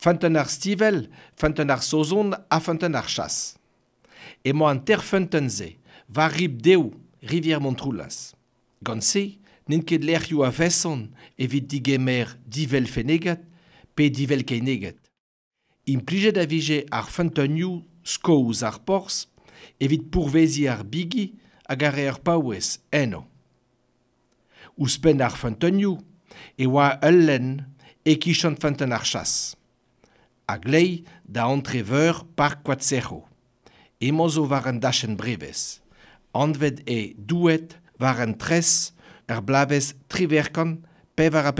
Fenten ar stivel, fenten ar sozon a fenten ar chas. E mo an ter fanten ze, va rib deo, rivier Montroulas. Gant se, ket lec'h a vesson evit dige mer divel fenegat, pe divel keinegat. Im plijet a vije ar fanten yo, sko ar pors, evit pourvezi ar bigi, hag ar eur paouez, eno. Ouspen ar fanten e oa eulen, e kishant fenten ar chas. a glei da antreveur par quat serro. Emozo var an dachen breves. Anved e duet var an tres er blaves triverkan pevar a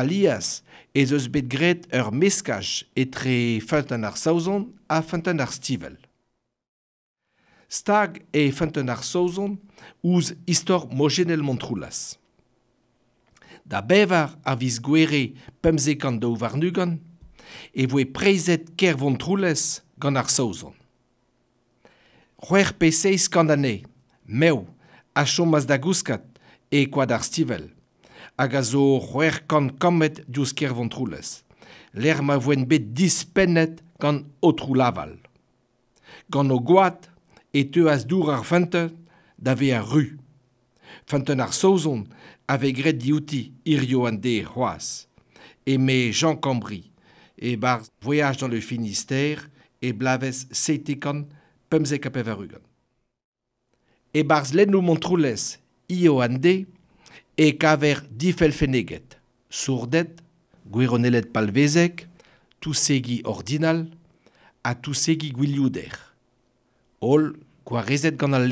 Alias, ez eus bet gret ur meskaj etre fenten ar sauzon a fenten stivel. Stag e fenten ar sauzon ouz istor mojenel montroulas. da bevar a viz gwere pemzekan da ouvarnugan, e voe preizet ker von gant ar sauzon. Roer pe seiz kandane, meu, a chomaz da gouskat e kwa dar stivel, hag a zo roer kan kamet diouz ker von troules, ler ma bet dispennet gant otrou laval. Gant o gwaat, e teu az dour ar fente, da ve ar ru. Fenten ar sauzon, avec Red diouti, Irioande Roas, Aimé Jean cambri, et bar Voyage dans le Finistère, et Blaves Pemze Kapevarugan. Et bars Zlenou Montroules, Ioande, et Kaver Difelfeneget, Sourdet, Guironelet Palvezek, Tousegi Ordinal, à Toussegui Guiliouder. All, ol ganal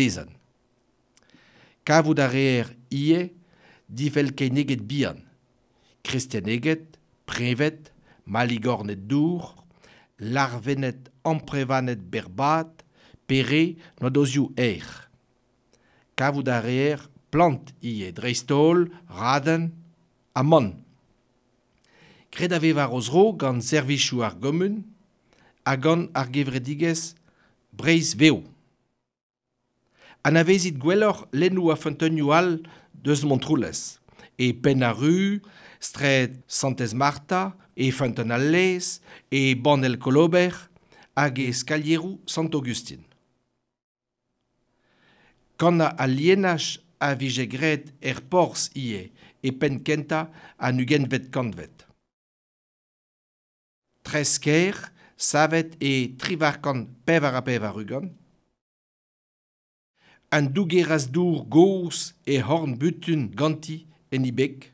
Divel ke neget bian. Kristen eget, prevet, maligornet dour, larvenet emprevanet berbat, pere no dozio er. Kavout ar er, plant ie dreistol, raden, amon. Kred ave var oz ro gant servichou ar gomun, agon ar gevredigez breiz veo. Anavezit lennou lenu a al de Montroules et Penaru, Strait Santes Marta et Fontanales et Bonel Colober, hag Escalierou, Saint-Augustin. Quand a lienach a vigegret Airports ie et penkenta a nugenvet kanvet. Tresker, savet et trivarkan Pevara an dougeras dour gos e horn butun ganti en ibek.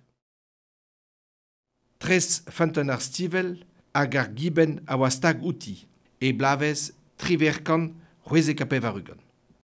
Tres fanten ar stivel hag ar giben a oastag outi e blavez triverkan rueze kape